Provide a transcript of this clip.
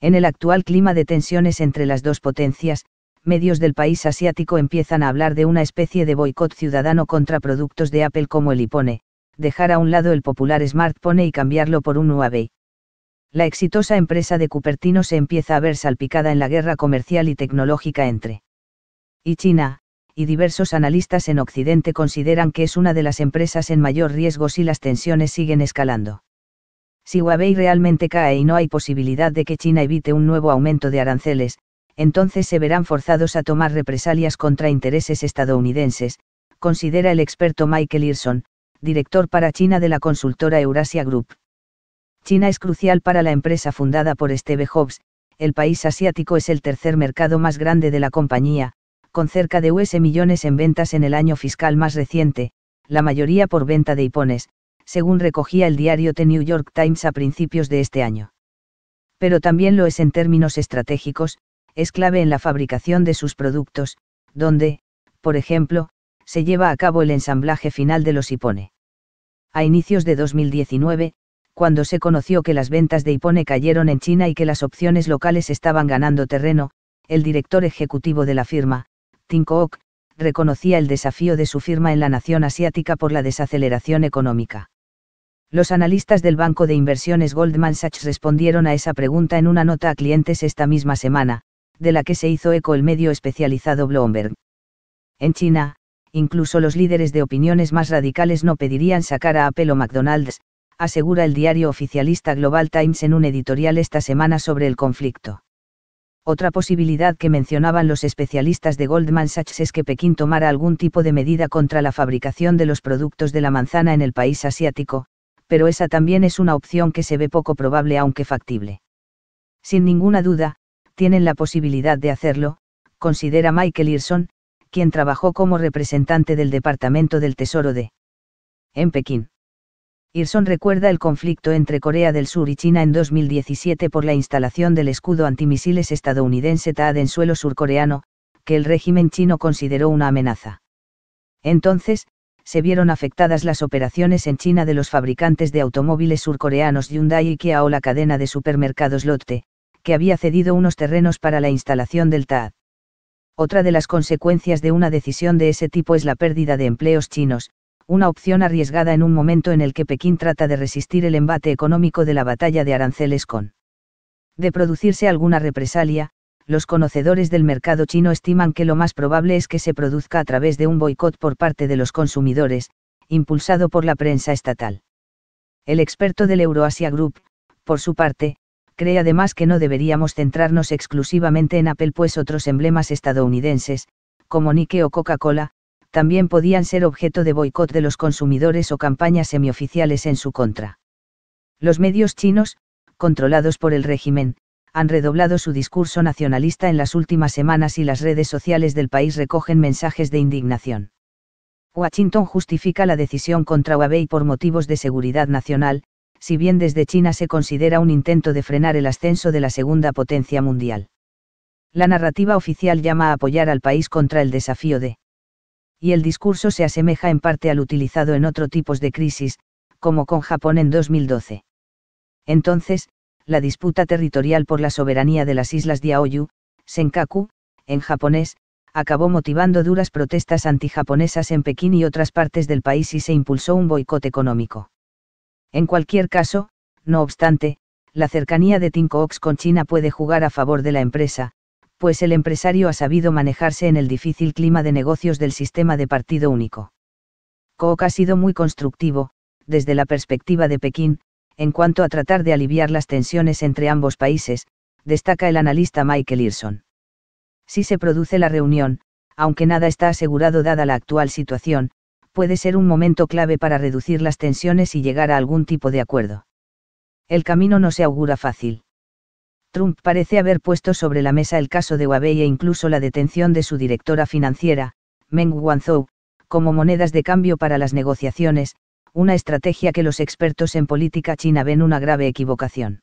En el actual clima de tensiones entre las dos potencias, medios del país asiático empiezan a hablar de una especie de boicot ciudadano contra productos de Apple como el iPhone, dejar a un lado el popular smartphone y cambiarlo por un Huawei. La exitosa empresa de Cupertino se empieza a ver salpicada en la guerra comercial y tecnológica entre y China, y diversos analistas en Occidente consideran que es una de las empresas en mayor riesgo si las tensiones siguen escalando. Si Huawei realmente cae y no hay posibilidad de que China evite un nuevo aumento de aranceles, entonces se verán forzados a tomar represalias contra intereses estadounidenses, considera el experto Michael Irson, director para China de la consultora Eurasia Group. China es crucial para la empresa fundada por Steve Jobs, el país asiático es el tercer mercado más grande de la compañía, con cerca de US millones en ventas en el año fiscal más reciente, la mayoría por venta de iPones, según recogía el diario The New York Times a principios de este año. Pero también lo es en términos estratégicos, es clave en la fabricación de sus productos, donde, por ejemplo, se lleva a cabo el ensamblaje final de los Ipone. A inicios de 2019, cuando se conoció que las ventas de Ipone cayeron en China y que las opciones locales estaban ganando terreno, el director ejecutivo de la firma, Tim Cook, reconocía el desafío de su firma en la nación asiática por la desaceleración económica. Los analistas del banco de inversiones Goldman Sachs respondieron a esa pregunta en una nota a clientes esta misma semana, de la que se hizo eco el medio especializado Bloomberg. En China, incluso los líderes de opiniones más radicales no pedirían sacar a Apple o McDonald's, asegura el diario oficialista Global Times en un editorial esta semana sobre el conflicto. Otra posibilidad que mencionaban los especialistas de Goldman Sachs es que Pekín tomara algún tipo de medida contra la fabricación de los productos de la manzana en el país asiático, pero esa también es una opción que se ve poco probable aunque factible. Sin ninguna duda, tienen la posibilidad de hacerlo, considera Michael Irson, quien trabajó como representante del Departamento del Tesoro de en Pekín. Irson recuerda el conflicto entre Corea del Sur y China en 2017 por la instalación del escudo antimisiles estadounidense TAAD en suelo surcoreano, que el régimen chino consideró una amenaza. Entonces, se vieron afectadas las operaciones en China de los fabricantes de automóviles surcoreanos Hyundai y Kia o la cadena de supermercados Lotte, que había cedido unos terrenos para la instalación del TAD. Otra de las consecuencias de una decisión de ese tipo es la pérdida de empleos chinos, una opción arriesgada en un momento en el que Pekín trata de resistir el embate económico de la batalla de aranceles con. De producirse alguna represalia, los conocedores del mercado chino estiman que lo más probable es que se produzca a través de un boicot por parte de los consumidores, impulsado por la prensa estatal. El experto del Euroasia Group, por su parte, cree además que no deberíamos centrarnos exclusivamente en Apple, pues otros emblemas estadounidenses, como Nike o Coca-Cola, también podían ser objeto de boicot de los consumidores o campañas semioficiales en su contra. Los medios chinos, controlados por el régimen, han redoblado su discurso nacionalista en las últimas semanas y las redes sociales del país recogen mensajes de indignación. Washington justifica la decisión contra Huawei por motivos de seguridad nacional, si bien desde China se considera un intento de frenar el ascenso de la segunda potencia mundial. La narrativa oficial llama a apoyar al país contra el desafío de. Y el discurso se asemeja en parte al utilizado en otro tipos de crisis, como con Japón en 2012. Entonces, la disputa territorial por la soberanía de las islas Aoyu, Senkaku, en japonés, acabó motivando duras protestas antijaponesas en Pekín y otras partes del país y se impulsó un boicot económico. En cualquier caso, no obstante, la cercanía de Tinko con China puede jugar a favor de la empresa, pues el empresario ha sabido manejarse en el difícil clima de negocios del sistema de partido único. Cook ha sido muy constructivo, desde la perspectiva de Pekín, en cuanto a tratar de aliviar las tensiones entre ambos países, destaca el analista Michael Irson. Si se produce la reunión, aunque nada está asegurado dada la actual situación, puede ser un momento clave para reducir las tensiones y llegar a algún tipo de acuerdo. El camino no se augura fácil. Trump parece haber puesto sobre la mesa el caso de Huawei e incluso la detención de su directora financiera, Meng Wanzhou, como monedas de cambio para las negociaciones, una estrategia que los expertos en política china ven una grave equivocación.